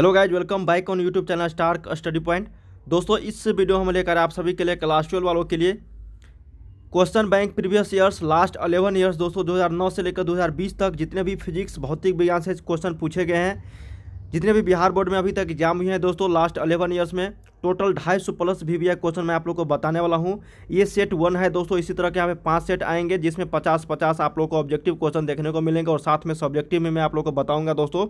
hello guys welcome back on YouTube channel star study point दोस्तों इस video हम लेकर आप सभी के लिए क्लास ट्वेल्व वालों के लिए question bank previous years last eleven years दोस्तों 2009 से लेकर 2020 तक जितने भी फिजिक्स भौतिक विज्ञान से क्वेश्चन पूछे गए हैं जितने भी बिहार बोर्ड में अभी तक एग्जाम हुए हैं दोस्तों लास्ट अलेवन ईयर्स में टोटल ढाई सौ प्लस वी क्वेश्चन मैं आप लोग को बताने वाला हूँ ये सेट वन है दोस्तों इसी तरह के यहाँ पे पाँच सेट आएंगे जिसमें पचास पचास आप लोग को ऑब्जेक्टिव क्वेश्चन देखने को मिलेंगे और साथ में सब्जेक्टिव में मैं आप लोग को बताऊँगा दोस्तों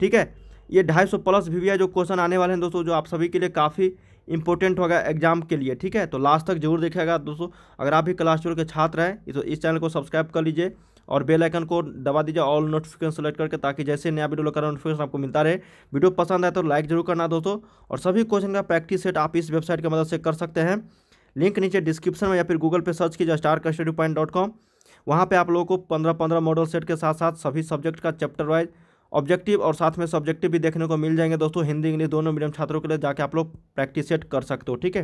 ठीक है ये ढाई सौ प्लस वी जो क्वेश्चन आने वाले हैं दोस्तों जो आप सभी के लिए काफ़ी इंपॉर्टेंट होगा एग्जाम के लिए ठीक है तो लास्ट तक जरूर देखेगा दोस्तों अगर आप भी क्लास ट्वेल्व के छात्र हैं तो इस चैनल को सब्सक्राइब कर लीजिए और बेल आइकन को दबा दीजिए ऑल नोटिफिकेशन सेलेक्ट करके ताकि जैसे नया वीडियो का नोटिफिकेशन आपको मिलता रहे वीडियो पसंद आए तो लाइक जरूर करना दोस्तों और सभी क्वेश्चन का प्रैक्टिस सेट आप इस वेबसाइट की मदद से कर सकते हैं लिंक नीचे डिस्क्रिप्शन में या फिर गूगल पर सर्च कीजिए star study point dot com वहाँ पर आप लोगों को पंद्रह पंद्रह मॉडल सेट के साथ साथ सभी सब्जेक्ट का चैप्टर वाइज ऑब्जेक्टिव और साथ में सब्जेक्टिव भी देखने को मिल जाएंगे दोस्तों हिंदी इंग्लिश दोनों मीडियम छात्रों के लिए जाके आप लोग प्रैक्टिस सेट कर सकते हो ठीक है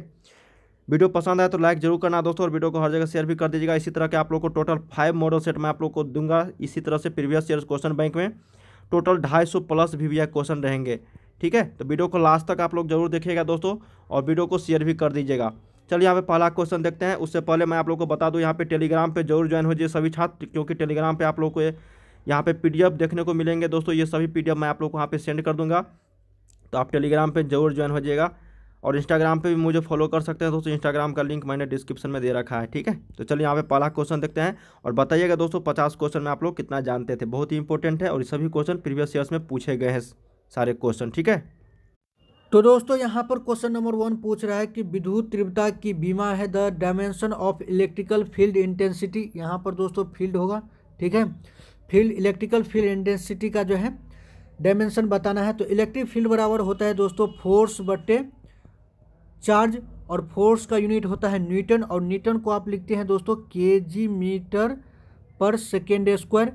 वीडियो पसंद आए तो लाइक जरूर करना दोस्तों और वीडियो को हर जगह शेयर भी कर दीजिएगा इसी तरह के आप लोग को टोटल फाइव मॉडल सेट मैं आप लोग को दूंगा इसी तरह से प्रीवियस ईयर क्वेश्चन बैंक में टोटल ढाई सौ प्लस भी भैया क्वेश्चन रहेंगे ठीक है तो वीडियो को लास्ट तक आप लोग जरूर देखिएगा दोस्तों और वीडियो को शेयर भी कर दीजिएगा चलिए यहाँ पे पहला क्वेश्चन देखते हैं उससे पहले मैं आप लोग को बता दूँ यहाँ पे टेलीग्राम पे जरूर ज्वाइन हो जाइए सभी छात्र क्योंकि टेलीग्राम पे आप लोग को यहाँ पे पीडीएफ देखने को मिलेंगे दोस्तों ये सभी पीडीएफ मैं आप लोग को वहाँ पे सेंड कर दूंगा तो आप टेलीग्राम पे जरूर ज्वाइन हो जाएगा और इंस्टाग्राम पे भी मुझे फॉलो कर सकते हैं दोस्तों इंस्टाग्राम का लिंक मैंने डिस्क्रिप्शन में दे रखा है ठीक है तो चलिए यहाँ पे पहला क्वेश्चन देखते हैं और बताइएगा दोस्तों पचास क्वेश्चन में आप लोग कितना जानते थे बहुत ही इंपॉर्टेंट है और सभी क्वेश्चन प्रीवियस ईयर्स में पूछे गए हैं सारे क्वेश्चन ठीक है तो दोस्तों यहाँ पर क्वेश्चन नंबर वन पूछ रहा है कि विद्युत तीव्रता की बीमा है the dimension of electrical field intensity यहाँ पर दोस्तों फील्ड होगा ठीक है फील्ड इलेक्ट्रिकल फील्ड इंटेंसिटी का जो है डायमेंशन बताना है तो इलेक्ट्रिक फील्ड बराबर होता है दोस्तों फोर्स बटे चार्ज और फोर्स का यूनिट होता है न्यूटन और न्यूटन को आप लिखते हैं दोस्तों K G metre per second square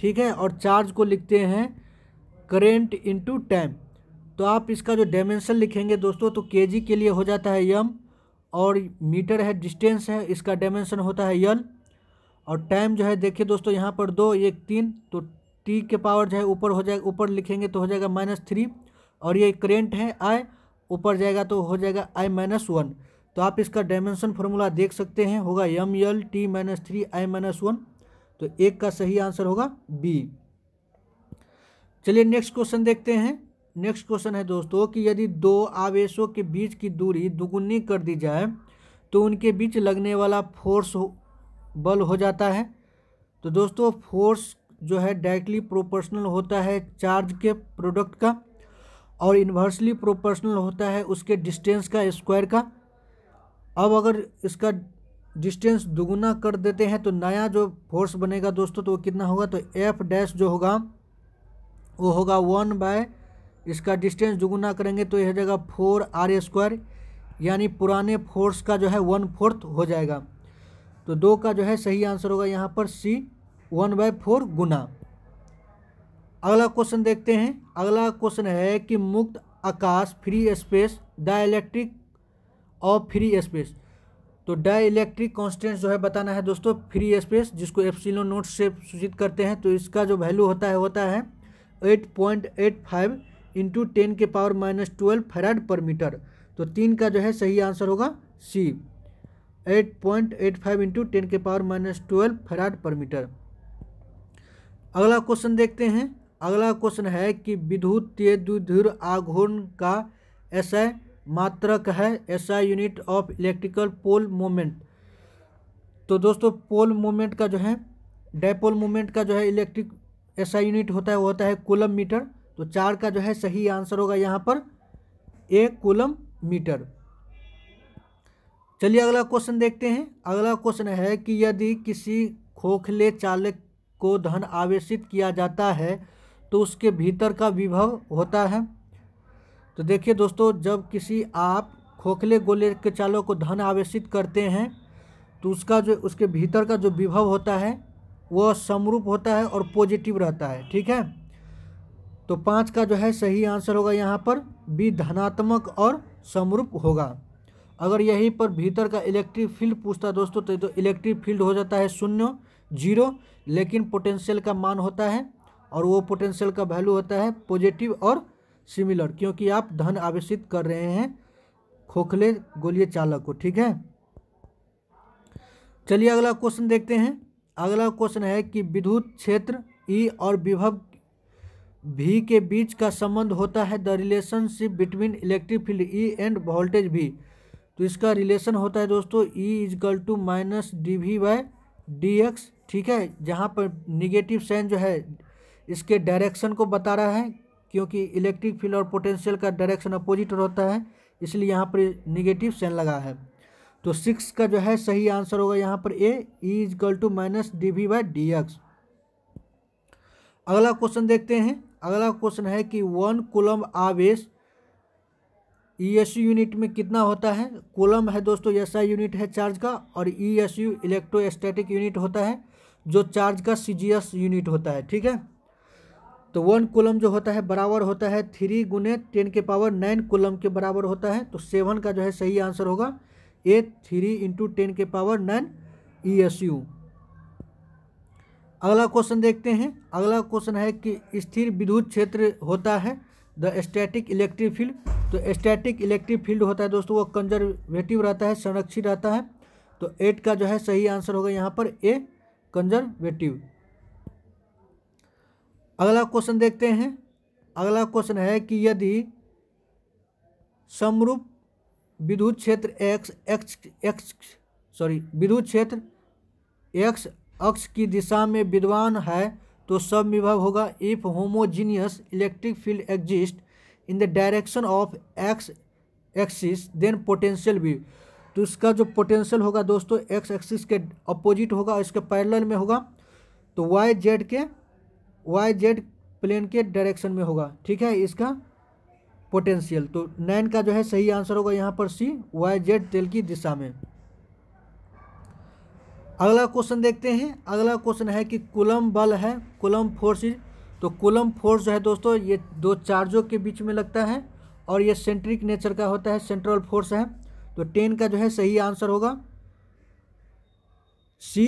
ठीक है और चार्ज को लिखते हैं करेंट इंटू टाइम तो आप इसका जो डायमेंशन लिखेंगे दोस्तों तो के जी के लिए हो जाता है यम और मीटर है डिस्टेंस है इसका डायमेंशन होता है यल और टाइम जो है देखिए दोस्तों यहाँ पर दो एक तीन तो टी के पावर जो है ऊपर हो जाएगा ऊपर लिखेंगे तो हो जाएगा माइनस थ्री और ये करेंट है आई ऊपर जाएगा तो हो जाएगा आई माइनस वन तो आप इसका डायमेंशन फॉर्मूला देख सकते हैं होगा M L T minus three I minus one तो एक का सही आंसर होगा बी चलिए नेक्स्ट क्वेश्चन देखते हैं नेक्स्ट क्वेश्चन है दोस्तों कि यदि दो आवेशों के बीच की दूरी दुगुनी कर दी जाए तो उनके बीच लगने वाला फोर्स बल हो जाता है तो दोस्तों फोर्स जो है डायरेक्टली प्रोपोर्शनल होता है चार्ज के प्रोडक्ट का और इन्वर्सली प्रोपोर्शनल होता है उसके डिस्टेंस का स्क्वायर का अब अगर इसका डिस्टेंस दुगुना कर देते हैं तो नया जो फोर्स बनेगा दोस्तों तो वो कितना होगा तो एफ डैश जो होगा वो होगा वन बाय इसका डिस्टेंस दुगुना करेंगे तो यह जगह फोर आर स्क्वायर यानी पुराने फोर्स का जो है वन फोर्थ हो जाएगा तो दो का जो है सही आंसर होगा यहाँ पर सी वन बाय फोर गुना अगला क्वेश्चन देखते हैं अगला क्वेश्चन है कि मुक्त आकाश फ्री स्पेस डाइलेक्ट्रिक और फ्री स्पेस तो डाइलेक्ट्रिक कॉन्स्टेंट जो है बताना है दोस्तों फ्री स्पेस जिसको एप्सिलो नोट से सूचित करते हैं तो इसका जो वैल्यू होता है होता है eight point eight five into ten के power minus twelve farad per metre तो तीन का जो है सही आंसर होगा C eight point eight five into ten के power minus twelve farad per metre अगला क्वेश्चन देखते हैं अगला क्वेश्चन है कि विद्युत दुधुर आघूर्ण का एसआई मात्रक है SI unit of electrical pole moment तो दोस्तों पोल मोमेंट का जो है डायपोल मोमेंट का जो है इलेक्ट्रिक एसआई यूनिट होता है वो होता है कोलम मीटर तो चार का जो है सही आंसर होगा यहाँ पर एक कोलम मीटर चलिए अगला क्वेश्चन देखते हैं अगला क्वेश्चन है कि यदि किसी खोखले चालक को धन आवेशित किया जाता है तो उसके भीतर का विभव होता है तो देखिए दोस्तों जब किसी आप खोखले गोले के चालक को धन आवेशित करते हैं तो उसका जो उसके भीतर का जो विभव होता है वह समरूप होता है और पॉजिटिव रहता है ठीक है तो पाँच का जो है सही आंसर होगा यहाँ पर भी धनात्मक और समरूप होगा अगर यहीं पर भीतर का इलेक्ट्रिक फील्ड पूछता दोस्तों तो, तो इलेक्ट्रिक फील्ड हो जाता है शून्य जीरो लेकिन पोटेंशियल का मान होता है और वो पोटेंशियल का वैल्यू होता है पॉजिटिव और सिमिलर क्योंकि आप धन आवेशित कर रहे हैं खोखले गोलिय चालक को ठीक है चलिए अगला क्वेश्चन देखते हैं अगला क्वेश्चन है कि विद्युत क्षेत्र ई e और विभव भी के बीच का संबंध होता है the relationship between electric field E and voltage भी तो इसका रिलेशन होता है दोस्तों E equal to minus D V by D X ठीक है जहाँ पर निगेटिव साइन जो है इसके डायरेक्शन को बता रहा है क्योंकि इलेक्ट्रिक फील्ड और पोटेंशियल का डायरेक्शन अपोजिट होता है इसलिए यहाँ पर निगेटिव साइन लगा है तो सिक्स का जो है सही आंसर होगा यहाँ पर A E equal to minus D V by D X अगला क्वेश्चन देखते हैं अगला क्वेश्चन है कि वन कुलम आवेश ई एस यू यूनिट में कितना होता है कोलम है दोस्तों एस आई यूनिट है चार्ज का और E S U electrostatic unit होता है जो चार्ज का सी जी एस यूनिट होता है ठीक है तो वन कोलम जो होता है बराबर होता है थ्री गुने टेन के पावर नाइन कोलम के बराबर होता है तो सेवन का जो है सही आंसर होगा ए थ्री इंटू टेन के power nine E S U अगला क्वेश्चन देखते हैं अगला क्वेश्चन है कि स्थिर विद्युत क्षेत्र होता है द स्टैटिक इलेक्ट्रिक फील्ड तो स्टैटिक इलेक्ट्रिक फील्ड होता है दोस्तों वो कंजर्वेटिव रहता है संरक्षित रहता है तो एट का जो है सही आंसर होगा यहाँ पर ए कंजर्वेटिव अगला क्वेश्चन देखते हैं अगला क्वेश्चन है कि यदि समरूप विद्युत क्षेत्र एक्स एक्स एक्स सॉरी विद्युत क्षेत्र एक्स अक्ष की दिशा में विद्वान है तो सब विभव होगा if homogeneous electric field exist in the direction of X axis then potential भी तो इसका जो पोटेंशियल होगा दोस्तों एक्स एक्सिस के अपोजिट होगा और इसके पैरेलल में होगा तो वाई जेड के वाई जेड प्लेन के डायरेक्शन में होगा ठीक है इसका पोटेंशियल तो नाइन का जो है सही आंसर होगा यहाँ पर सी वाई जेड तेल की दिशा में अगला क्वेश्चन देखते हैं अगला क्वेश्चन है कि कुलम बल है कुलम फोर्स इज तो कुलम फोर्स जो है दोस्तों ये दो चार्जों के बीच में लगता है और ये सेंट्रिक नेचर का होता है सेंट्रल फोर्स है तो टेन का जो है सही आंसर होगा C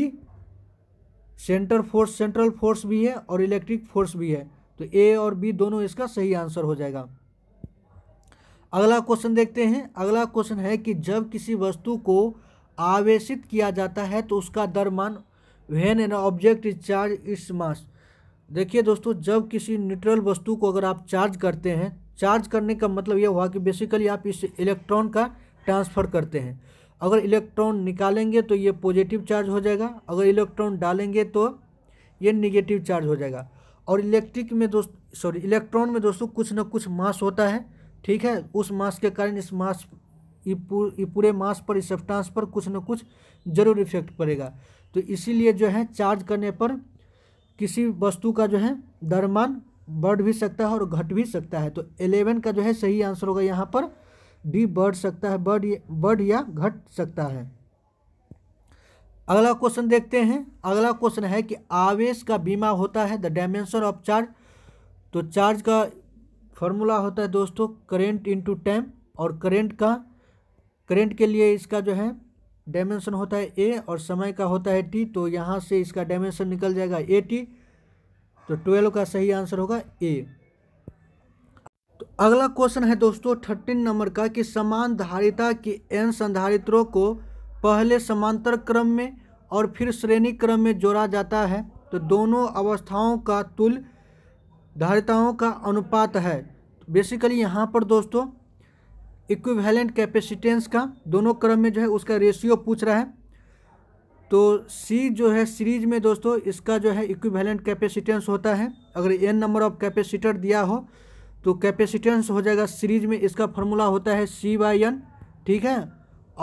centre force central force भी है और इलेक्ट्रिक फोर्स भी है तो ए और बी दोनों इसका सही आंसर हो जाएगा अगला क्वेश्चन देखते हैं अगला क्वेश्चन है कि जब किसी वस्तु को आवेशित किया जाता है तो उसका दरमान when an object is charge इस मास देखिए दोस्तों जब किसी न्यूट्रल वस्तु को अगर आप चार्ज करते हैं चार्ज करने का मतलब यह हुआ कि बेसिकली आप इस इलेक्ट्रॉन का ट्रांसफ़र करते हैं अगर इलेक्ट्रॉन निकालेंगे तो ये पॉजिटिव चार्ज हो जाएगा अगर इलेक्ट्रॉन डालेंगे तो ये निगेटिव चार्ज हो जाएगा और इलेक्ट्रिक में दोस्त सॉरी इलेक्ट्रॉन में दोस्तों कुछ ना कुछ मास होता है ठीक है उस मास के कारण इस मास ये पूरे मास पर इस सब्सटेंस पर कुछ ना कुछ जरूर इफेक्ट पड़ेगा तो इसीलिए जो है चार्ज करने पर किसी वस्तु का जो है दरमान बढ़ भी सकता है और घट भी सकता है तो एलेवन का जो है सही आंसर होगा यहाँ पर बी बढ़ सकता है बढ़ बढ़ या घट सकता है अगला क्वेश्चन देखते हैं अगला क्वेश्चन है कि आवेश का बीमा होता है द डायमेंशन ऑफ चार्ज तो चार्ज का फॉर्मूला होता है दोस्तों करेंट इंटू टाइम और करेंट का करेंट के लिए इसका जो है डायमेंशन होता है ए और समय का होता है टी तो यहाँ से इसका डायमेंशन निकल जाएगा ए टी तो ट्वेल्व का सही आंसर होगा ए तो अगला क्वेश्चन है दोस्तों थर्टीन नंबर का कि समान धारिता के एन संधारित्रों को पहले समांतर क्रम में और फिर श्रेणी क्रम में जोड़ा जाता है तो दोनों अवस्थाओं का तुल धारिताओं का अनुपात है बेसिकली तो यहाँ पर दोस्तों इक्विवेलेंट कैपेसिटेंस का दोनों क्रम में जो है उसका रेशियो पूछ रहा है तो सी जो है सीरीज में दोस्तों इसका जो है इक्विवेलेंट कैपेसिटेंस होता है अगर एन नंबर ऑफ कैपेसिटर दिया हो तो कैपेसिटेंस हो जाएगा सीरीज में इसका फॉर्मूला होता है सी बाई एन ठीक है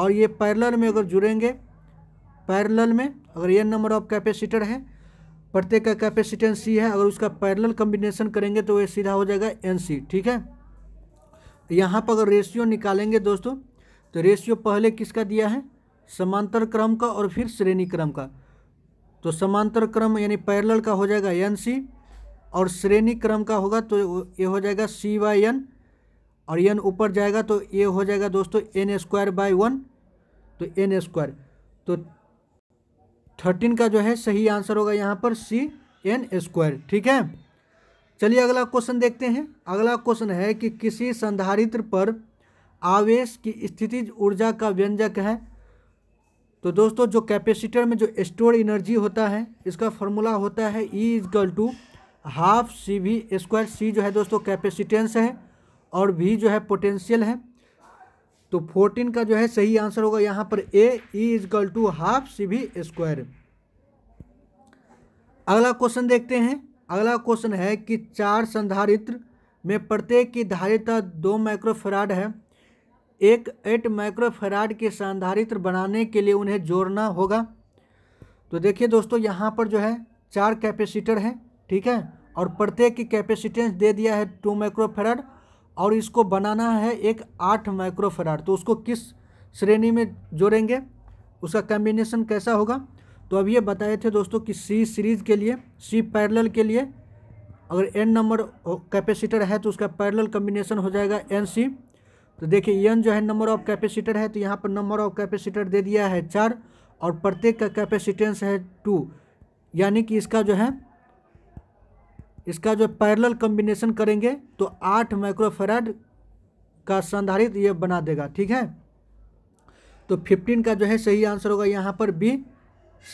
और ये पैरलर में अगर जुड़ेंगे पैरेलल में अगर एन नंबर ऑफ कैपेसिटर है प्रत्येक का कैपेसिटेंस सी है अगर उसका पैरल कम्बिनेशन करेंगे तो ये सीधा हो जाएगा एन सी ठीक है यहाँ पर अगर रेशियो निकालेंगे दोस्तों तो रेशियो पहले किसका दिया है समांतर क्रम का और फिर श्रेणी क्रम का तो समांतर क्रम यानी पैरल का हो जाएगा एन सी और श्रेणी क्रम का होगा तो ये हो जाएगा सी बाई एन और एन ऊपर जाएगा तो ये हो जाएगा दोस्तों एन स्क्वायर बाई वन तो एन स्क्वायर तो थर्टीन का जो है सही आंसर होगा यहाँ पर सी एन स्क्वायर ठीक है चलिए अगला क्वेश्चन देखते हैं अगला क्वेश्चन है कि किसी संधारित्र पर आवेश की स्थिति ऊर्जा का व्यंजक है तो दोस्तों जो कैपेसिटर में जो स्टोर एनर्जी होता है इसका फॉर्मूला होता है E equal to half C V square C जो है दोस्तों कैपेसिटेंस है और भी जो है पोटेंशियल है तो फोर्टीन का जो है सही आंसर होगा यहाँ पर A E equal to half C V square अगला क्वेश्चन देखते हैं अगला क्वेश्चन है कि चार संधारित्र में प्रत्येक की धारिता दो माइक्रोफेराड है एक एट माइक्रोफेराड के संधारित्र बनाने के लिए उन्हें जोड़ना होगा तो देखिए दोस्तों यहाँ पर जो है चार कैपेसिटर हैं ठीक है और प्रत्येक की कैपेसिटेंस दे दिया है टू माइक्रोफेराड और इसको बनाना है एक आठ माइक्रोफेराड तो उसको किस श्रेणी में जोड़ेंगे उसका कम्बिनेशन कैसा होगा तो अब ये बताए थे दोस्तों कि सी सीरीज़ के लिए सी पैरेलल के लिए अगर एन नंबर कैपेसिटर है तो उसका पैरेलल कम्बिनेशन हो जाएगा एन सी तो देखिए एन जो है नंबर ऑफ कैपेसिटर है तो यहाँ पर नंबर ऑफ कैपेसिटर दे दिया है चार और प्रत्येक का कैपेसिटेंस है टू यानी कि इसका जो है इसका जो पैरेलल कम्बिनेशन करेंगे तो आठ माइक्रोफेराड का संधारित ये बना देगा ठीक है तो फिफ्टीन का जो है सही आंसर होगा यहाँ पर बी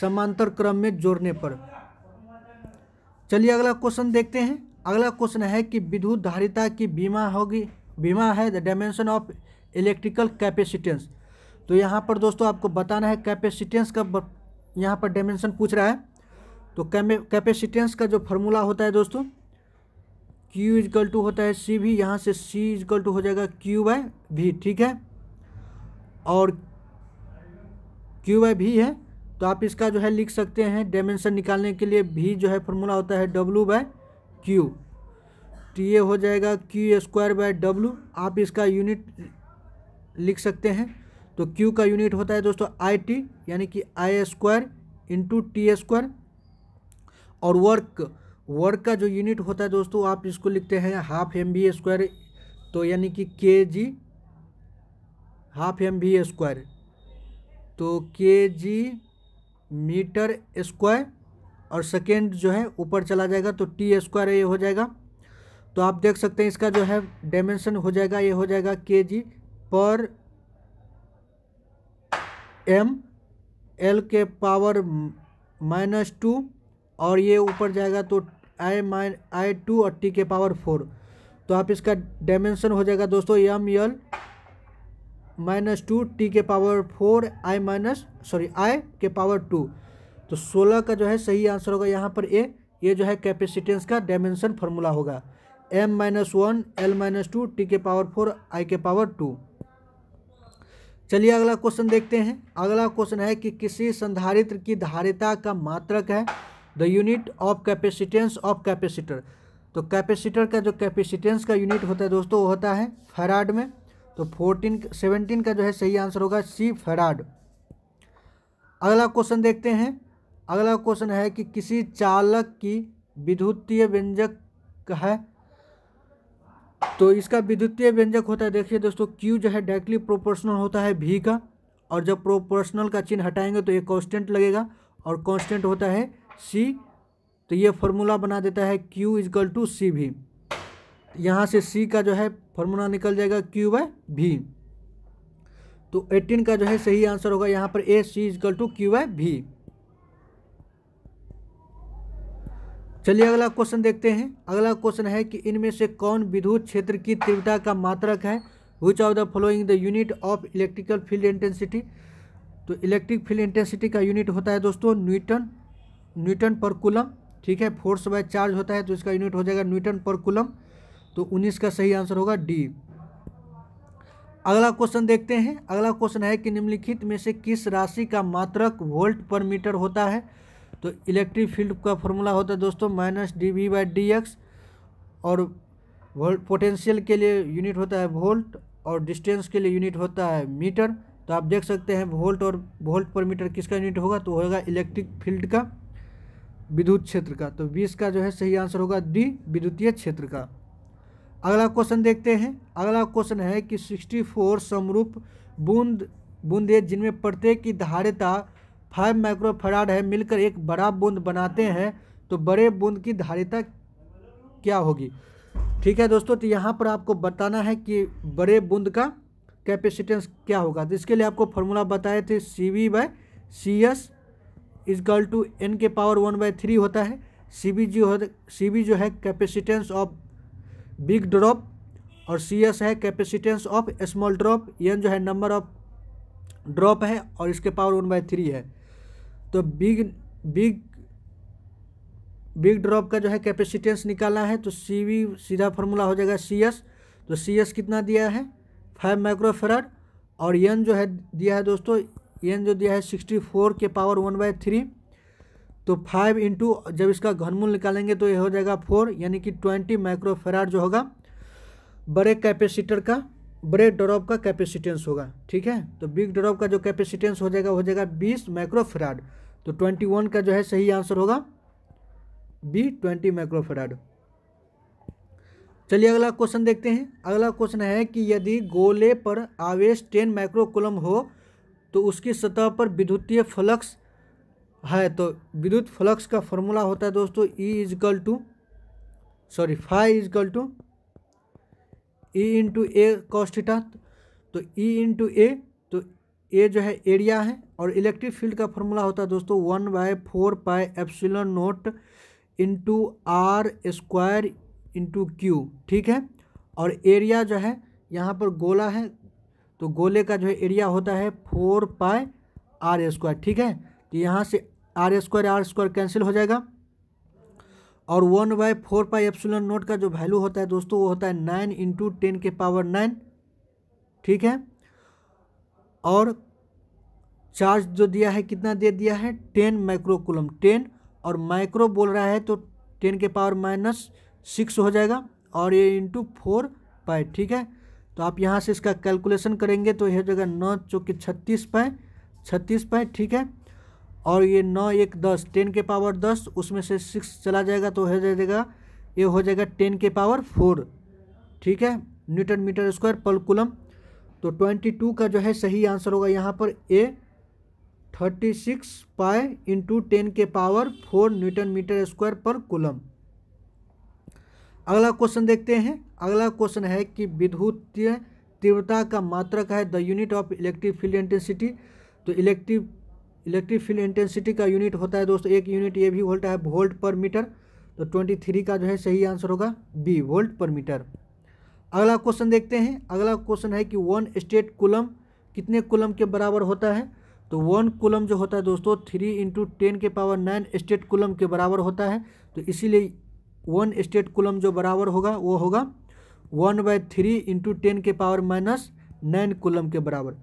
समांतर क्रम में जोड़ने पर चलिए अगला क्वेश्चन देखते हैं अगला क्वेश्चन है कि विद्युत धारिता की बीमा होगी बीमा है the dimension of electrical capacitance तो यहाँ पर दोस्तों आपको बताना है कैपेसिटेंस का यहाँ पर डायमेंशन पूछ रहा है तो कैपेसिटेंस का जो फॉर्मूला होता है दोस्तों क्यू इजकल टू होता है सी भी यहाँ से सी इजकल टू हो जाएगा क्यू बाय भी ठीक है और क्यू बाय भी है तो आप इसका जो है लिख सकते हैं डायमेंशन निकालने के लिए भी जो है फॉर्मूला होता है डब्लू बाय क्यू तो ये हो जाएगा क्यू स्क्वायर बाय डब्लू आप इसका यूनिट लिख सकते हैं तो क्यू का यूनिट होता है दोस्तों आई टी यानी कि I square into T square और वर्क वर्क का जो यूनिट होता है दोस्तों आप इसको लिखते हैं हाफ एम बी स्क्वायर तो यानी कि K G half M B square तो के जी मीटर स्क्वायर और सेकेंड जो है ऊपर चला जाएगा तो टी स्क्वायर ये हो जाएगा तो आप देख सकते हैं इसका जो है डायमेंशन हो जाएगा ये हो जाएगा के जी पर एम एल के पावर माइनस टू और ये ऊपर जाएगा तो आई माइन आई टू और टी के पावर फोर तो आप इसका डायमेंशन हो जाएगा दोस्तों M L minus two T के power four I minus sorry I के पावर टू तो सोलह का जो है सही आंसर होगा यहाँ पर ए ये जो है कैपेसिटेंस का डायमेंशन फार्मूला होगा M minus one L minus two T के पावर फोर आई के पावर टू चलिए अगला क्वेश्चन देखते हैं अगला क्वेश्चन है कि किसी संधारित्र की धारिता का मात्रक है the unit of capacitance of capacitor तो कैपेसिटर का जो कैपेसिटेंस का यूनिट होता है दोस्तों वो होता है फैराड में तो फोर्टीन सेवनटीन का जो है सही आंसर होगा सी फराड अगला क्वेश्चन देखते हैं अगला क्वेश्चन है कि किसी चालक की विद्युतीय व्यंजक है तो इसका विद्युतीय व्यंजक होता है देखिए दोस्तों क्यू जो है डायरेक्टली प्रोपोर्शनल होता है भी का और जब प्रोपोर्शनल का चिन्ह हटाएंगे तो ये कांस्टेंट लगेगा और कांस्टेंट होता है सी तो ये फॉर्मूला बना देता है क्यू इजकल टू सी भी यहाँ से सी का जो है फॉर्मूला निकल जाएगा क्यू बाय भी तो 18 का जो है सही आंसर होगा यहाँ पर A C equal to Q by V चलिए अगला क्वेश्चन देखते हैं अगला क्वेश्चन है कि इनमें से कौन विद्युत क्षेत्र की तीव्रता का मात्रक है which of the following the unit of electrical field intensity तो इलेक्ट्रिक फील्ड इंटेंसिटी का यूनिट होता है दोस्तों न्यूटन न्यूटन पर कुलम ठीक है फोर्स बाय चार्ज होता है तो इसका यूनिट हो जाएगा न्यूटन पर कुलम तो उन्नीस का सही आंसर होगा डी अगला क्वेश्चन देखते हैं अगला क्वेश्चन है कि निम्नलिखित में से किस राशि का मात्रक वोल्ट पर मीटर होता है तो इलेक्ट्रिक फील्ड का फॉर्मूला होता है दोस्तों minus D V by D X और वोल्ट पोटेंशियल के लिए यूनिट होता है वोल्ट और डिस्टेंस के लिए यूनिट होता है मीटर तो आप देख सकते हैं वोल्ट और वोल्ट पर मीटर किसका यूनिट होगा तो होगा इलेक्ट्रिक फील्ड का विद्युत क्षेत्र का तो बीस का जो है सही आंसर होगा डी विद्युतीय क्षेत्र का अगला क्वेश्चन देखते हैं अगला क्वेश्चन है कि सिक्सटी फोर समरूप बूंद बूंदे जिनमें प्रत्येक की धारिता फाइव माइक्रोफेराड है मिलकर एक बड़ा बूंद बनाते हैं तो बड़े बूंद की धारिता क्या होगी ठीक है दोस्तों तो यहाँ पर आपको बताना है कि बड़े बूंद का कैपेसिटेंस क्या होगा तो इसके लिए आपको फॉर्मूला बताए थे C V by C S equal to N के पावर वन बाय थ्री होता है सी बी जी हो सी बी जो है कैपेसिटेंस ऑफ बिग ड्रॉप और सी एस है capacitance of small drop N जो है नंबर ऑफ ड्रॉप है और इसके पावर वन बाई थ्री है तो बिग बिग बिग ड्रॉप का जो है कैपेसिटेंस निकालना है तो सी वी सीधा फार्मूला हो जाएगा सी एस तो सी एस कितना दिया है फाइव माइक्रोफेरड और एन जो है दिया है दोस्तों एन जो दिया है सिक्सटी फोर के पावर वन बाय थ्री तो फाइव इंटू जब इसका घनमूल निकालेंगे तो ये हो जाएगा फोर यानी कि ट्वेंटी माइक्रोफेराड जो होगा बड़े कैपेसिटर का बड़े ड्रॉप का कैपेसिटेंस होगा ठीक है तो बिग ड्रॉप का जो कैपेसिटेंस हो जाएगा हो जाएगा बीस माइक्रोफेराड तो ट्वेंटी वन का जो है सही आंसर होगा बी ट्वेंटी माइक्रोफेराड चलिए अगला क्वेश्चन देखते हैं अगला क्वेश्चन है कि यदि गोले पर आवेश टेन माइक्रोकुलम हो तो उसकी सतह पर विद्युतीय फ्लक्स है हाँ, तो विद्युत फ्लक्स का फॉर्मूला होता है दोस्तों E equal to sorry five equal to E into A cos theta तो ई इंटू ए तो ए जो है एरिया है और इलेक्ट्रिक फील्ड का फॉर्मूला होता है दोस्तों one by four pi epsilon naught into R square into Q ठीक है और एरिया जो है यहाँ पर गोला है तो गोले का जो है एरिया होता है फोर पाए आर स्क्वायर ठीक है तो यहाँ से R square R square cancel हो जाएगा और one by four pi epsilon naught का जो वैल्यू होता है दोस्तों वो होता है नाइन इंटू टेन के पावर नाइन ठीक है और चार्ज जो दिया है कितना दे दिया है टेन माइक्रोकुलम टेन और माइक्रो बोल रहा है तो टेन के पावर माइनस सिक्स हो जाएगा और ये इंटू फोर पाए ठीक है तो आप यहाँ से इसका कैलकुलेशन करेंगे तो यह जगह नौ चौके छत्तीस पाए छत्तीस पाए ठीक है और ये नौ एक दस टेन के पावर दस उसमें से सिक्स चला जाएगा तो हो जाएगा ये हो जाएगा टेन के पावर फोर ठीक है newton metre square per coulomb तो ट्वेंटी टू का जो है सही आंसर होगा यहाँ पर A thirty six pi into ten के power four newton metre square per coulomb अगला क्वेश्चन देखते हैं अगला क्वेश्चन है कि विद्युतीय तीव्रता का मात्रक है the unit of electric field intensity तो इलेक्ट्रिक इलेक्ट्रिक फील्ड इंटेंसिटी का यूनिट होता है दोस्तों एक यूनिट ये भी वोल्ट है वोल्ट पर मीटर तो ट्वेंटी थ्री का जो है सही आंसर होगा बी वोल्ट पर मीटर अगला क्वेश्चन देखते हैं अगला क्वेश्चन है कि वन स्टेट कुलम कितने कुलम के बराबर होता है तो वन कुलम जो होता है दोस्तों थ्री इंटू टेन के पावर नाइन स्टेट कुलम के बराबर होता है तो इसीलिए वन स्टेट कुलम जो बराबर होगा वो होगा one by three into ten के पावर माइनस नाइन कुलम के बराबर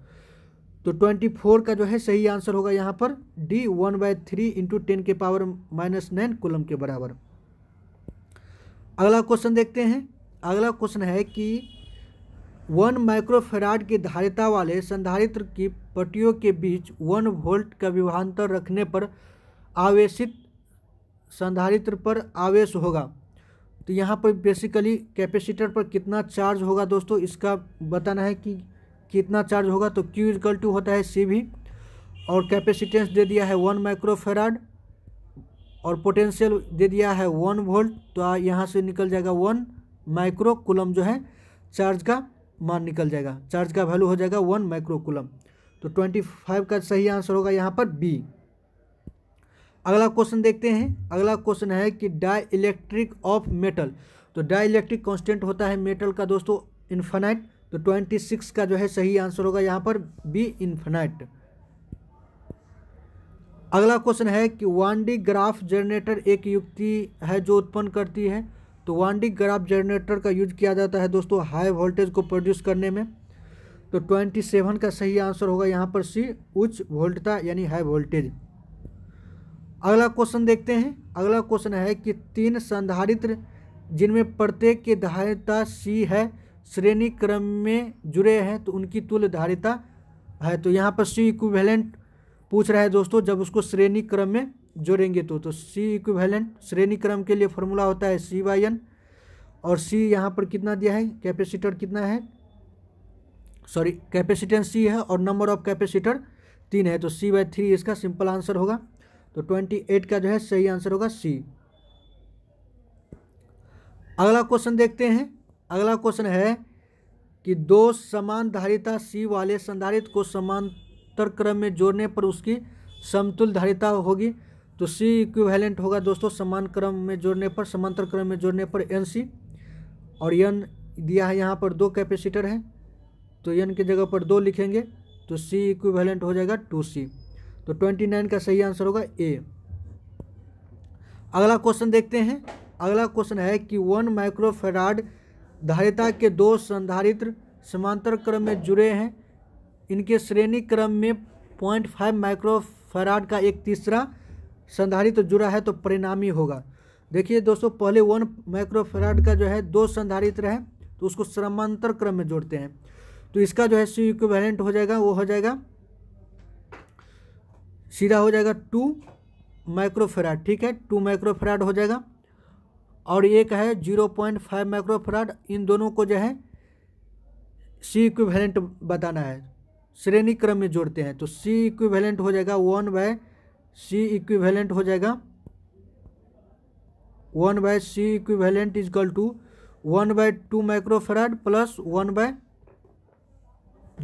तो ट्वेंटी फोर का जो है सही आंसर होगा यहाँ पर D one by three into ten के पावर माइनस नाइन कोलम के बराबर अगला क्वेश्चन देखते हैं अगला क्वेश्चन है कि वन माइक्रोफेराड की धारिता वाले संधारित्र की पट्टियों के बीच वन वोल्ट का विभांतर रखने पर आवेशित संधारित्र पर आवेश होगा तो यहाँ पर बेसिकली कैपेसिटर पर कितना चार्ज होगा दोस्तों इसका बताना है कि कितना चार्ज होगा तो क्यू इजकल टू होता है सी भी और कैपेसिटेंस दे दिया है वन माइक्रोफेराड और पोटेंशियल दे दिया है वन वोल्ट तो यहाँ से निकल जाएगा वन माइक्रो जो है चार्ज का मान निकल जाएगा चार्ज का वैल्यू हो जाएगा वन माइक्रो तो ट्वेंटी फाइव का सही आंसर होगा यहाँ पर बी अगला क्वेश्चन देखते हैं अगला क्वेश्चन है कि डाई इलेक्ट्रिक ऑफ मेटल तो डाई इलेक्ट्रिक कॉन्स्टेंट होता है मेटल का दोस्तों इन्फानाइट तो ट्वेंटी सिक्स का जो है सही आंसर होगा यहाँ पर बी इन्फिनाइट अगला क्वेश्चन है कि वानडी ग्राफ जनरेटर एक युक्ति है जो उत्पन्न करती है तो वानडी ग्राफ जनरेटर का यूज किया जाता है दोस्तों हाई वोल्टेज को प्रोड्यूस करने में तो ट्वेंटी सेवन का सही आंसर होगा यहाँ पर सी उच्च वोल्टता यानी हाई वोल्टेज अगला क्वेश्चन देखते हैं अगला क्वेश्चन है कि तीन संधारित्र जिनमें प्रत्येक की दहायता सी है श्रेणी क्रम में जुड़े हैं तो उनकी तुल्य धारिता है तो यहाँ पर सी इक्विवेलेंट पूछ रहा है दोस्तों जब उसको श्रेणी क्रम में जोड़ेंगे तो तो सी इक्विवेलेंट श्रेणी क्रम के लिए फॉर्मूला होता है सी वाई एन और सी यहाँ पर कितना दिया है कैपेसिटर कितना है सॉरी कैपेसिटेंस सी है और नंबर ऑफ कैपेसिटर तीन है तो सी बाई थ्री इसका सिंपल आंसर होगा तो ट्वेंटी एट का जो है सही आंसर होगा सी अगला क्वेश्चन देखते हैं अगला क्वेश्चन है कि दो समान धारिता सी वाले संधारित को समांतर क्रम में जोड़ने पर उसकी समतुल धारिता होगी तो सी इक्विवेलेंट होगा दोस्तों समान क्रम में जोड़ने पर समांतर क्रम में जोड़ने पर एन सी और एन दिया है यहाँ पर दो कैपेसिटर हैं तो एन की जगह पर दो लिखेंगे तो सी इक्विवेलेंट हो जाएगा टू सी तो ट्वेंटी नाइन का सही आंसर होगा ए अगला क्वेश्चन देखते हैं अगला क्वेश्चन है कि वन माइक्रोफेराड धारिता के दो संधारित्र समांतर क्रम में जुड़े हैं इनके श्रेणी क्रम में पॉइंट फाइव माइक्रोफेराड का एक तीसरा संधारित्र जुड़ा है तो परिणामी होगा देखिए दोस्तों पहले वन माइक्रोफेराड का जो है दो संधारित्र है तो उसको समांतर क्रम में जोड़ते हैं तो इसका जो है सी इक्विवेलेंट हो जाएगा वो हो जाएगा सीधा हो जाएगा टू माइक्रोफेराड ठीक है टू माइक्रोफेराड हो जाएगा और एक है जीरो पॉइंट फाइव माइक्रोफ्राड इन दोनों को जो है सी इक्विवेलेंट बताना है श्रेणी क्रम में जोड़ते हैं तो सी इक्विवेलेंट हो जाएगा वन बाय सी इक्विवेलेंट हो जाएगा one by C equivalent equal to one by two microfarad plus one by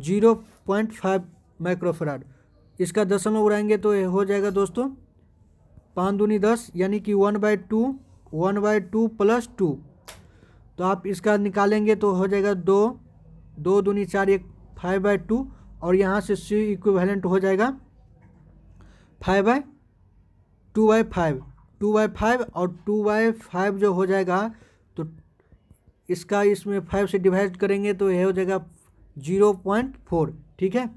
zero point five microfarad इसका दशमलव उड़ाएंगे तो हो जाएगा दोस्तों पाँच दूनी दस यानी कि one by two one by two plus two तो आप इसका निकालेंगे तो हो जाएगा दो दो दूनी चार एक फाइव बाई टू और यहाँ से सी इक्विवेलेंट हो जाएगा five by two by five two by five और टू बाई फाइव जो हो जाएगा तो इसका इसमें फाइव से डिवाइड करेंगे तो यह हो जाएगा जीरो पॉइंट फोर ठीक है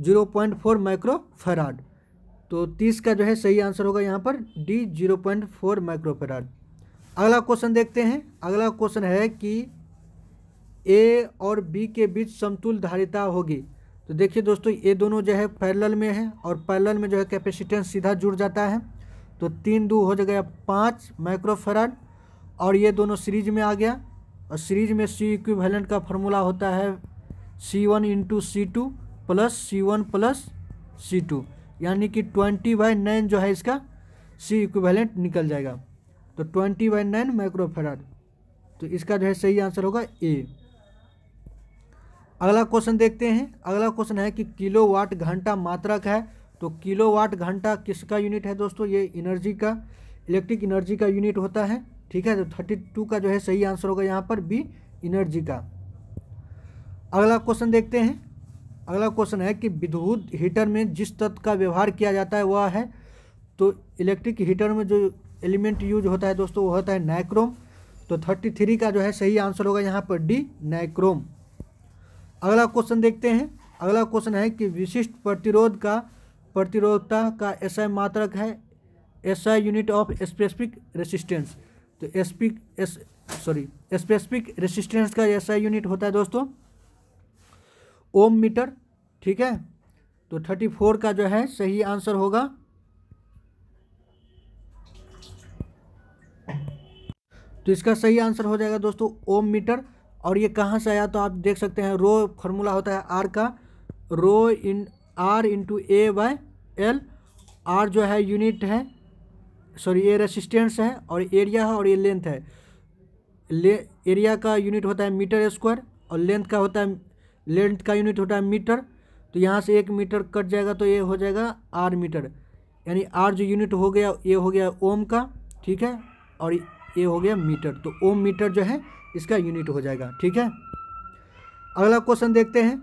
zero point four micro farad तो तीस का जो है सही आंसर होगा यहाँ पर D zero point four microfarad अगला क्वेश्चन देखते हैं अगला क्वेश्चन है कि ए और बी के बीच समतुल धारिता होगी तो देखिए दोस्तों ये दोनों जो है पैरल में है और पैरल में जो है कैपेसिटेंस सीधा जुड़ जाता है तो तीन दो हो जाएगा पाँच माइक्रोफेराड और ये दोनों सीरीज में आ गया और सीरीज में सी इक्विवेलेंट का फॉर्मूला होता है C one into C two plus C one plus C two यानी कि ट्वेंटी बाई नाइन जो है इसका सी इक्विवेलेंट निकल जाएगा तो ट्वेंटी बाई नाइन माइक्रोफेराड तो इसका जो है सही आंसर होगा ए अगला क्वेश्चन देखते हैं अगला क्वेश्चन है कि किलो वाट घंटा मात्रा का है तो किलो वाट घंटा किसका यूनिट है दोस्तों ये इनर्जी का इलेक्ट्रिक इनर्जी का यूनिट होता है ठीक है तो थर्टी टू का जो है सही आंसर होगा यहाँ पर बी एनर्जी का अगला क्वेश्चन देखते हैं अगला क्वेश्चन है कि विद्युत हीटर में जिस तत्व का व्यवहार किया जाता है वह है तो इलेक्ट्रिक हीटर में जो एलिमेंट यूज होता है दोस्तों वो होता है नाइक्रोम तो थर्टी थ्री का जो है सही आंसर होगा यहाँ पर डी नाइक्रोम अगला क्वेश्चन देखते हैं अगला क्वेश्चन है कि विशिष्ट प्रतिरोध का प्रतिरोधता का एसआई मात्रक है SI unit of specific resistance तो SP S sorry specific resistance का ऐसा यूनिट होता है दोस्तों ओम मीटर ठीक है तो थर्टी फोर का जो है सही आंसर होगा तो इसका सही आंसर हो जाएगा दोस्तों ओम मीटर और ये कहाँ से आया तो आप देख सकते हैं रो फॉर्मूला होता है आर का rho in R into A by L R जो है यूनिट है सॉरी ए रेसिस्टेंस है और एरिया है और ये लेंथ है ले एरिया का यूनिट होता है मीटर स्क्वायर और लेंथ का होता है लेंथ का यूनिट होता है मीटर तो यहाँ से एक मीटर कट जाएगा तो ये हो जाएगा आर मीटर यानी आर जो यूनिट हो गया ये हो गया ओम का ठीक है और ये हो गया मीटर तो ओम मीटर जो है इसका यूनिट हो जाएगा ठीक है अगला क्वेश्चन देखते हैं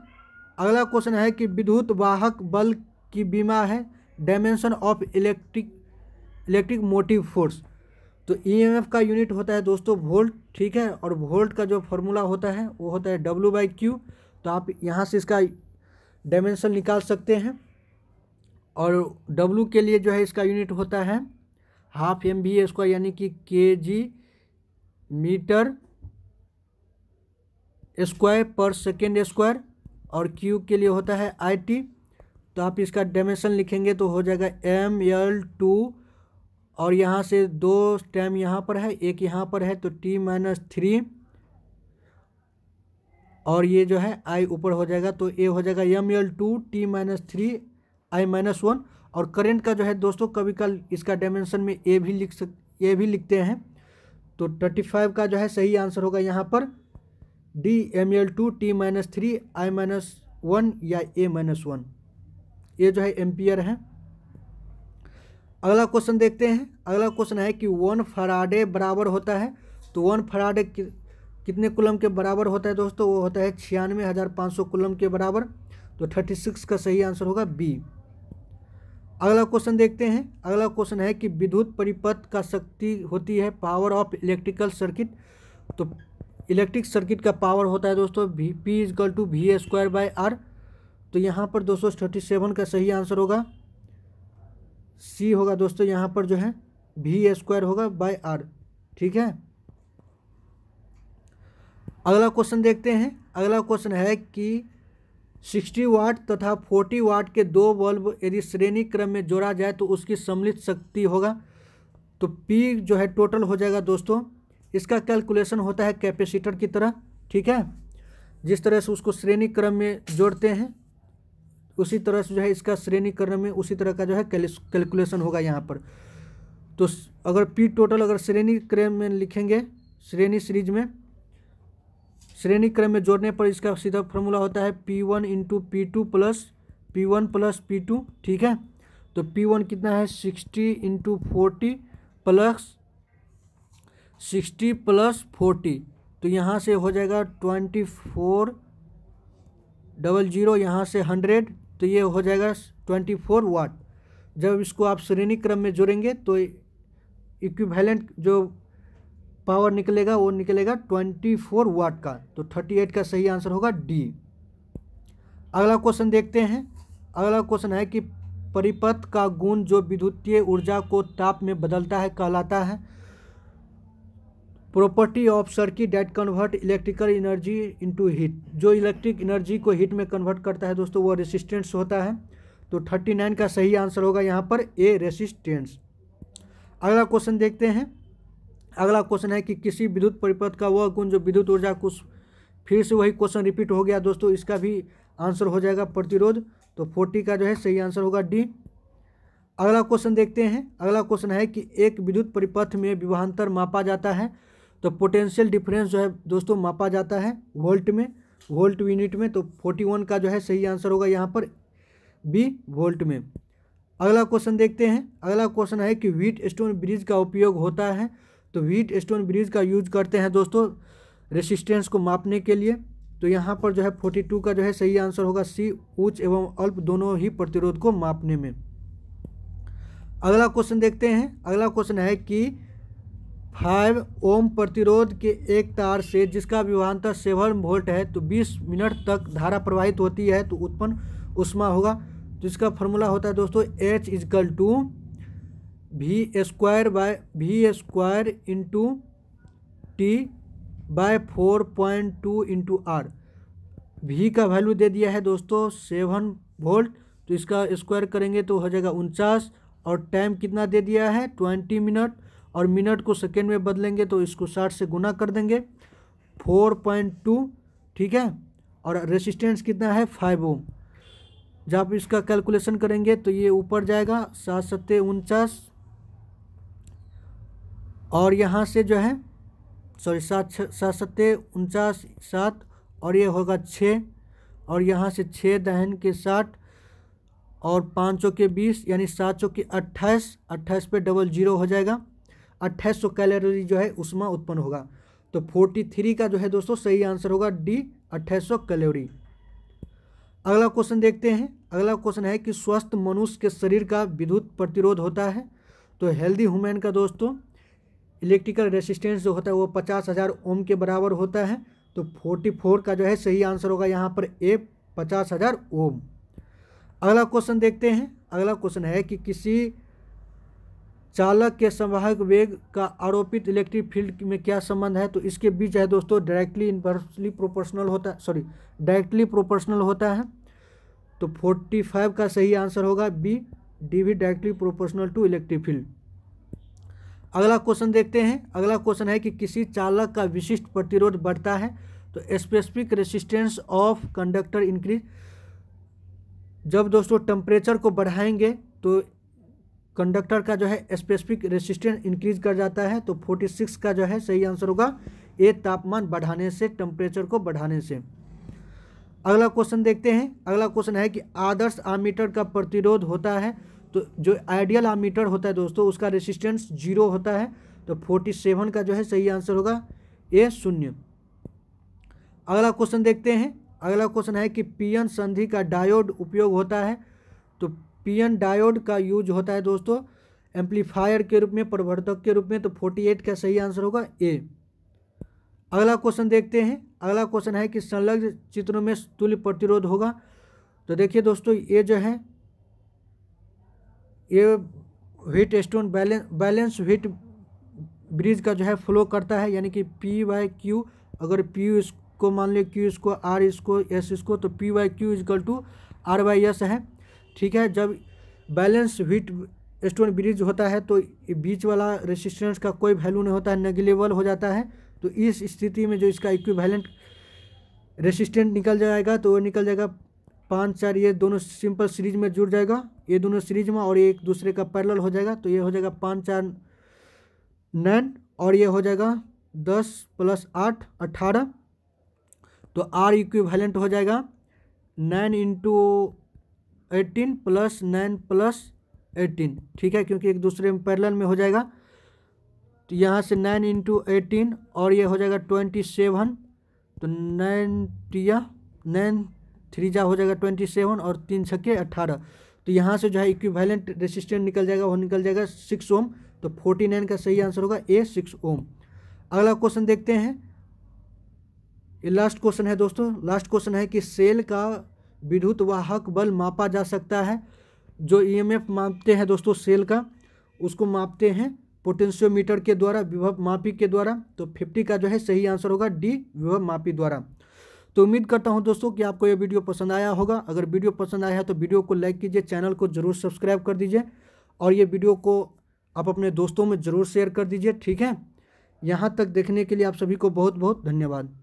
अगला क्वेश्चन है कि विद्युत वाहक बल की बीमा है dimension of electric electric motive force तो ईएमएफ e का यूनिट होता है दोस्तों वोल्ट ठीक है और वोल्ट का जो फॉर्मूला होता है वो होता है डब्ल्यू बाई क्यू तो आप यहाँ से इसका डायमेंशन निकाल सकते हैं और डब्लू के लिए जो है इसका यूनिट होता है हाफ एम बी इसका यानी कि K G metre square per second square और क्यू के लिए होता है आई टी तो आप इसका डायमेंशन लिखेंगे तो हो जाएगा एम एल टू और यहाँ से दो टाइम यहाँ पर है एक यहाँ पर है तो टी माइनस थ्री और ये जो है आई ऊपर हो जाएगा तो ए हो जाएगा M L two T minus three I minus one और करेंट का जो है दोस्तों कभी कल इसका डायमेंशन में ए भी लिख सक ए भी लिखते हैं तो थर्टी फाइव का जो है सही आंसर होगा यहाँ पर D M L two T minus three I minus one या ए माइनस वन ये जो है एम्पियर है अगला क्वेश्चन देखते हैं अगला क्वेश्चन है कि वन फराडे बराबर होता है तो वन फराडे कितने कुलम के बराबर होता है दोस्तों वो होता है छियानवे हज़ार पाँच सौ कुलम के बराबर तो थर्टी सिक्स का सही आंसर होगा बी अगला क्वेश्चन देखते हैं अगला क्वेश्चन है कि विद्युत परिपथ का शक्ति होती है पावर ऑफ इलेक्ट्रिकल सर्किट तो इलेक्ट्रिक सर्किट का पावर होता है दोस्तों भी P equal to V square by R तो यहाँ पर दोस्तों थर्टी सेवन का सही आंसर होगा सी होगा दोस्तों यहाँ पर जो है वी स्क्वायर होगा बाय आर ठीक है अगला क्वेश्चन देखते हैं अगला क्वेश्चन है कि सिक्सटी वाट तथा फोर्टी वाट के दो बल्ब यदि श्रेणी क्रम में जोड़ा जाए तो उसकी सम्मिलित शक्ति होगा तो पी जो है टोटल हो जाएगा दोस्तों इसका कैलकुलेशन होता है कैपेसिटर की तरह ठीक है जिस तरह से उसको श्रेणी क्रम में जोड़ते हैं उसी तरह से जो है इसका श्रेणी क्रम में उसी तरह का जो है कैलकुलेशन होगा यहाँ पर तो अगर पी टोटल अगर श्रेणी क्रम में लिखेंगे श्रेणी सीरीज में श्रेणी क्रम में जोड़ने पर इसका सीधा फॉर्मूला होता है P one into P two plus P one plus P two ठीक है तो पी वन कितना है sixty into forty plus sixty plus forty तो यहाँ से हो जाएगा ट्वेंटी फोर डबल जीरो यहाँ से हंड्रेड तो ये हो जाएगा ट्वेंटी फोर वाट जब इसको आप श्रेणी क्रम में जोड़ेंगे तो इक्विवेलेंट जो पावर निकलेगा वो निकलेगा ट्वेंटी फोर वाट का तो थर्टी एट का सही आंसर होगा डी अगला क्वेश्चन देखते हैं अगला क्वेश्चन है कि परिपथ का गुण जो विद्युतीय ऊर्जा को ताप में बदलता है कहलाता है property of circuit that convert electrical energy into heat जो इलेक्ट्रिक एनर्जी को हीट में कन्वर्ट करता है दोस्तों वो रेसिस्टेंस होता है तो थर्टी नाइन का सही आंसर होगा यहाँ पर ए रेसिस्टेंस अगला क्वेश्चन देखते हैं अगला क्वेश्चन है कि किसी विद्युत परिपथ का वह गुण जो विद्युत ऊर्जा कुछ फिर से वही क्वेश्चन रिपीट हो गया दोस्तों इसका भी आंसर हो जाएगा प्रतिरोध तो फोर्टी का जो है सही आंसर होगा डी अगला क्वेश्चन देखते हैं अगला क्वेश्चन है कि एक विद्युत परिपथ में विभांतर मापा जाता है तो पोटेंशियल डिफरेंस जो है दोस्तों मापा जाता है वोल्ट में वोल्ट यूनिट में तो फोर्टी वन का जो है सही आंसर होगा यहाँ पर बी वोल्ट में अगला क्वेश्चन देखते हैं अगला क्वेश्चन है कि व्हीट स्टोन ब्रिज का उपयोग होता है तो व्हीट स्टोन ब्रिज का यूज करते हैं दोस्तों रेसिस्टेंस को मापने के लिए तो यहाँ पर जो है फोर्टी टू का जो है सही आंसर होगा सी उच्च एवं अल्प दोनों ही प्रतिरोध को मापने में अगला क्वेश्चन देखते हैं अगला क्वेश्चन है कि फाइव ओम प्रतिरोध के एक तार से जिसका विवाहांतर सेवन वोल्ट है तो बीस मिनट तक धारा प्रवाहित होती है तो उत्पन्न उष्मा होगा जिसका फॉर्मूला होता है दोस्तों H equal to V square by V square into T by four point two into R V का वैल्यू दे दिया है दोस्तों सेवन वोल्ट तो इसका स्क्वायर करेंगे तो हो जाएगा उनचास और टाइम कितना दे दिया है ट्वेंटी मिनट और मिनट को सेकेंड में बदलेंगे तो इसको साठ से गुना कर देंगे फोर पॉइंट टू ठीक है और रेसिस्टेंस कितना है फाइव ओम जब इसका कैलकुलेशन करेंगे तो ये ऊपर जाएगा सात सत्ते उनचास और यहाँ से जो है सॉरी सात सात सत्ते उनचास सात और ये होगा छः और यहाँ से छः दहन के साठ और पाँच सौ के बीस यानी सात सौ के अट्ठाईस अट्ठाईस पे डबल जीरो हो जाएगा अट्ठाईस सौ कैलोरी जो है उसमा उत्पन्न होगा तो फोर्टी थ्री का जो है दोस्तों सही आंसर होगा डी अट्ठाईस सौ कैलोरी अगला क्वेश्चन देखते हैं अगला क्वेश्चन है कि स्वस्थ मनुष्य के शरीर का विद्युत प्रतिरोध होता है तो हेल्दी हुमेन का दोस्तों इलेक्ट्रिकल रेसिस्टेंस जो होता है वो पचास हज़ार ओम के बराबर होता है तो फोर्टी फोर का जो है सही आंसर होगा यहाँ पर ए पचास हज़ार ओम अगला क्वेश्चन देखते हैं अगला क्वेश्चन है कि किसी चालक के संवाहक वेग का आरोपित इलेक्ट्रिक फील्ड में क्या संबंध है तो इसके बीच है दोस्तों डायरेक्टली इनवर्सली प्रोपोर्शनल होता है सॉरी डायरेक्टली प्रोपोर्शनल होता है तो फोर्टी फाइव का सही आंसर होगा बी डी भी directly proportional to electric field अगला क्वेश्चन देखते हैं अगला क्वेश्चन है कि किसी चालक का विशिष्ट प्रतिरोध बढ़ता है तो specific resistance of conductor increase जब दोस्तों टेम्परेचर को बढ़ाएंगे तो कंडक्टर का जो है स्पेसिफिक रेसिस्टेंस इंक्रीज कर जाता है तो 46 का जो है सही आंसर होगा ए तापमान बढ़ाने से टेम्परेचर को बढ़ाने से अगला क्वेश्चन देखते हैं अगला क्वेश्चन है कि आदर्श आमीटर का प्रतिरोध होता है तो जो आइडियल आमीटर होता है दोस्तों उसका रेसिस्टेंस जीरो होता है तो फोर्टी सेवन का जो है सही आंसर होगा ए शून्य अगला क्वेश्चन देखते हैं अगला क्वेश्चन है कि पीएन संधि का डायोड उपयोग होता है तो पीएन डायोड का यूज होता है दोस्तों एम्पलीफायर के रूप में प्रवर्धक के रूप में तो फोर्टी एट का सही आंसर होगा ए अगला क्वेश्चन देखते हैं अगला क्वेश्चन है कि संलग्न चित्रों में तुल्य प्रतिरोध होगा तो देखिए दोस्तों ये जो है ये Wheatstone balance balance wheat bridge का जो है फ्लो करता है यानी कि पी वाई क्यू अगर पी इसको मान लिया क्यू इसको आर इसको एस इसको तो P by Q equal to R by S है ठीक है जब बैलेंस व्हीट स्टोन ब्रिज होता है तो बीच वाला रेसिस्टेंस का कोई वैल्यू नहीं होता है नेगलेबल हो जाता है तो इस स्थिति में जो इसका इक्विवेलेंट रेसिस्टेंट निकल जाएगा तो वो निकल जाएगा पाँच चार ये दोनों सिंपल सीरीज में जुड़ जाएगा ये दोनों सीरीज में और ये एक दूसरे का पैरल हो जाएगा तो ये हो जाएगा पाँच चार नाइन और ये हो जाएगा दस प्लस आठ अट्ठारह तो आर इक्विवेलेंट हो जाएगा nine into eighteen plus nine plus eighteen ठीक है क्योंकि एक दूसरे में पैरल में हो जाएगा तो यहाँ से नाइन इंटू एटीन और ये हो जाएगा ट्वेंटी सेवन तो टिया नाइन थ्री जा हो जाएगा ट्वेंटी सेवन और तीन छके अट्ठारह तो यहाँ से जो है इक्विवेलेंट रेसिस्टेंट निकल जाएगा वो निकल जाएगा सिक्स ओम तो फोर्टी नाइन का सही आंसर होगा ए सिक्स ओम अगला क्वेश्चन देखते हैं ये लास्ट क्वेश्चन है दोस्तों लास्ट क्वेश्चन है कि सेल का विद्युत वाहक बल मापा जा सकता है जो ईएमएफ e मापते हैं दोस्तों सेल का उसको मापते हैं पोटेंशियोमीटर के द्वारा विभव मापी के द्वारा तो फिफ्टी का जो है सही आंसर होगा डी विभव मापी द्वारा तो उम्मीद करता हूँ दोस्तों कि आपको यह वीडियो पसंद आया होगा अगर वीडियो पसंद आया है तो वीडियो को लाइक कीजिए चैनल को जरूर सब्सक्राइब कर दीजिए और ये वीडियो को आप अपने दोस्तों में ज़रूर शेयर कर दीजिए ठीक है यहाँ तक देखने के लिए आप सभी को बहुत बहुत धन्यवाद